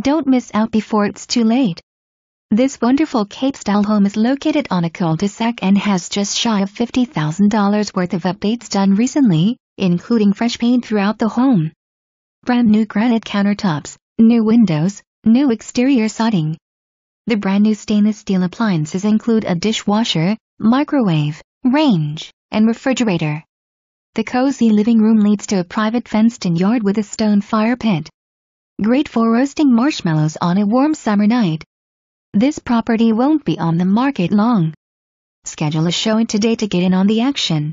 Don't miss out before it's too late. This wonderful Cape-style home is located on a cul-de-sac and has just shy of $50,000 worth of updates done recently, including fresh paint throughout the home. Brand new granite countertops, new windows, new exterior siding. The brand new stainless steel appliances include a dishwasher, microwave, range, and refrigerator. The cozy living room leads to a private fenced-in yard with a stone fire pit, Great for roasting marshmallows on a warm summer night. This property won't be on the market long. Schedule a showing today to get in on the action.